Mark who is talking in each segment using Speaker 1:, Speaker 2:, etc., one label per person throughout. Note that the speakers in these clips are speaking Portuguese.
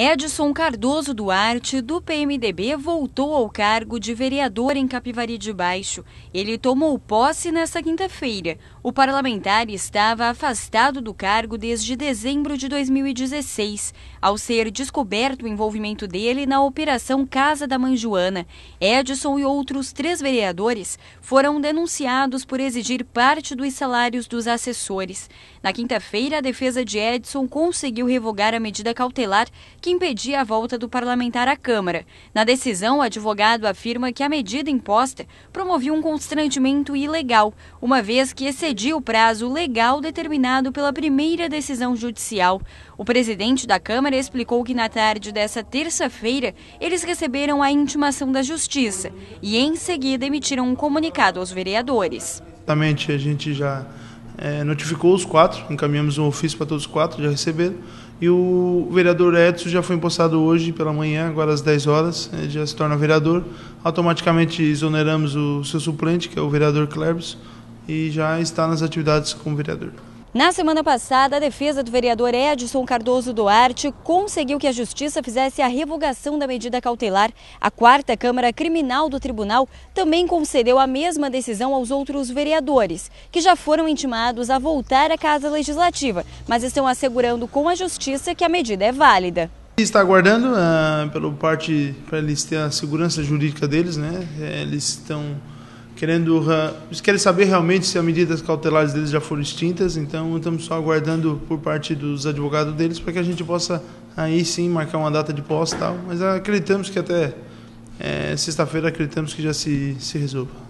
Speaker 1: Edson Cardoso Duarte, do PMDB, voltou ao cargo de vereador em Capivari de Baixo. Ele tomou posse nesta quinta-feira. O parlamentar estava afastado do cargo desde dezembro de 2016, ao ser descoberto o envolvimento dele na Operação Casa da Mãe Joana. Edson e outros três vereadores foram denunciados por exigir parte dos salários dos assessores. Na quinta-feira, a defesa de Edson conseguiu revogar a medida cautelar que que impedia a volta do parlamentar à Câmara. Na decisão, o advogado afirma que a medida imposta promovia um constrangimento ilegal, uma vez que excedia o prazo legal determinado pela primeira decisão judicial. O presidente da Câmara explicou que na tarde dessa terça-feira eles receberam a intimação da Justiça e, em seguida, emitiram um comunicado aos vereadores.
Speaker 2: Exatamente, a gente já é, notificou os quatro, encaminhamos um ofício para todos os quatro, já receberam. E o vereador Edson já foi empossado hoje pela manhã, agora às 10 horas, já se torna vereador. Automaticamente exoneramos o seu suplente, que é o vereador Klebs, e já está nas atividades como vereador.
Speaker 1: Na semana passada, a defesa do vereador Edson Cardoso Duarte conseguiu que a Justiça fizesse a revogação da medida cautelar. A quarta Câmara Criminal do Tribunal também concedeu a mesma decisão aos outros vereadores, que já foram intimados a voltar à Casa Legislativa, mas estão assegurando com a Justiça que a medida é válida.
Speaker 2: Está aguardando uh, pelo parte para eles terem a segurança jurídica deles, né? É, eles estão querendo, ah, querem saber realmente se as medidas cautelares deles já foram extintas, então estamos só aguardando por parte dos advogados deles para que a gente possa aí sim marcar uma data de posse e tal, mas acreditamos que até é, sexta-feira acreditamos que já se, se resolva.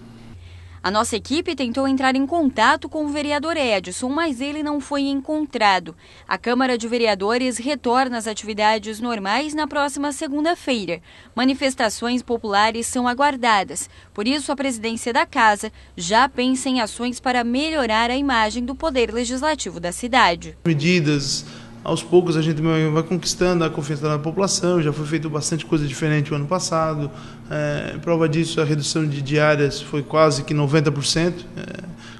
Speaker 1: A nossa equipe tentou entrar em contato com o vereador Edson, mas ele não foi encontrado. A Câmara de Vereadores retorna às atividades normais na próxima segunda-feira. Manifestações populares são aguardadas. Por isso, a presidência da casa já pensa em ações para melhorar a imagem do poder legislativo da cidade.
Speaker 2: Medidas aos poucos a gente vai conquistando a confiança da população. Já foi feito bastante coisa diferente o ano passado. É, prova disso, a redução de diárias foi quase que 90%, é, eh,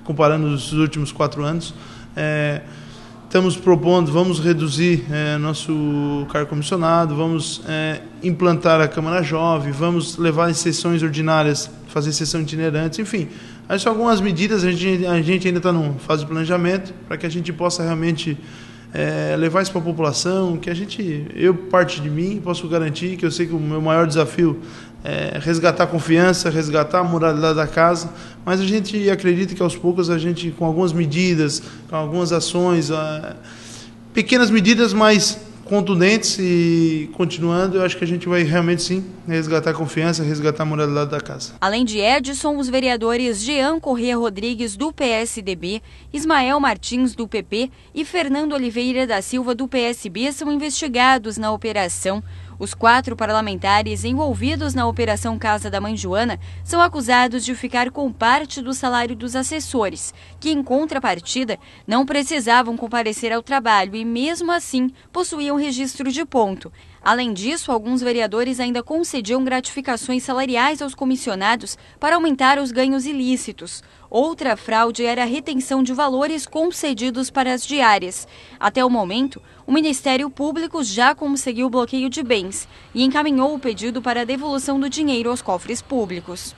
Speaker 2: comparando os últimos quatro anos. É, estamos propondo, vamos reduzir nosso cargo comissionado, vamos implantar a Câmara Jovem, vamos levar em sessões ordinárias, fazer sessão itinerante, enfim. Aí são algumas medidas, a gente, a gente ainda está em fase de planejamento para que a gente possa realmente é, levar isso para a população, que a gente, eu parte de mim, posso garantir que eu sei que o meu maior desafio é resgatar a confiança, resgatar a moralidade da casa, mas a gente acredita que aos poucos a gente, com algumas medidas, com algumas ações, é, pequenas medidas, mas contundentes e continuando, eu acho que a gente vai realmente sim resgatar a confiança, resgatar a moralidade da casa.
Speaker 1: Além de Edson, os vereadores Jean Corrêa Rodrigues do PSDB, Ismael Martins do PP e Fernando Oliveira da Silva do PSB são investigados na operação. Os quatro parlamentares envolvidos na Operação Casa da Mãe Joana são acusados de ficar com parte do salário dos assessores, que, em contrapartida, não precisavam comparecer ao trabalho e, mesmo assim, possuíam registro de ponto. Além disso, alguns vereadores ainda concediam gratificações salariais aos comissionados para aumentar os ganhos ilícitos. Outra fraude era a retenção de valores concedidos para as diárias. Até o momento, o Ministério Público já conseguiu o bloqueio de bens e encaminhou o pedido para a devolução do dinheiro aos cofres públicos.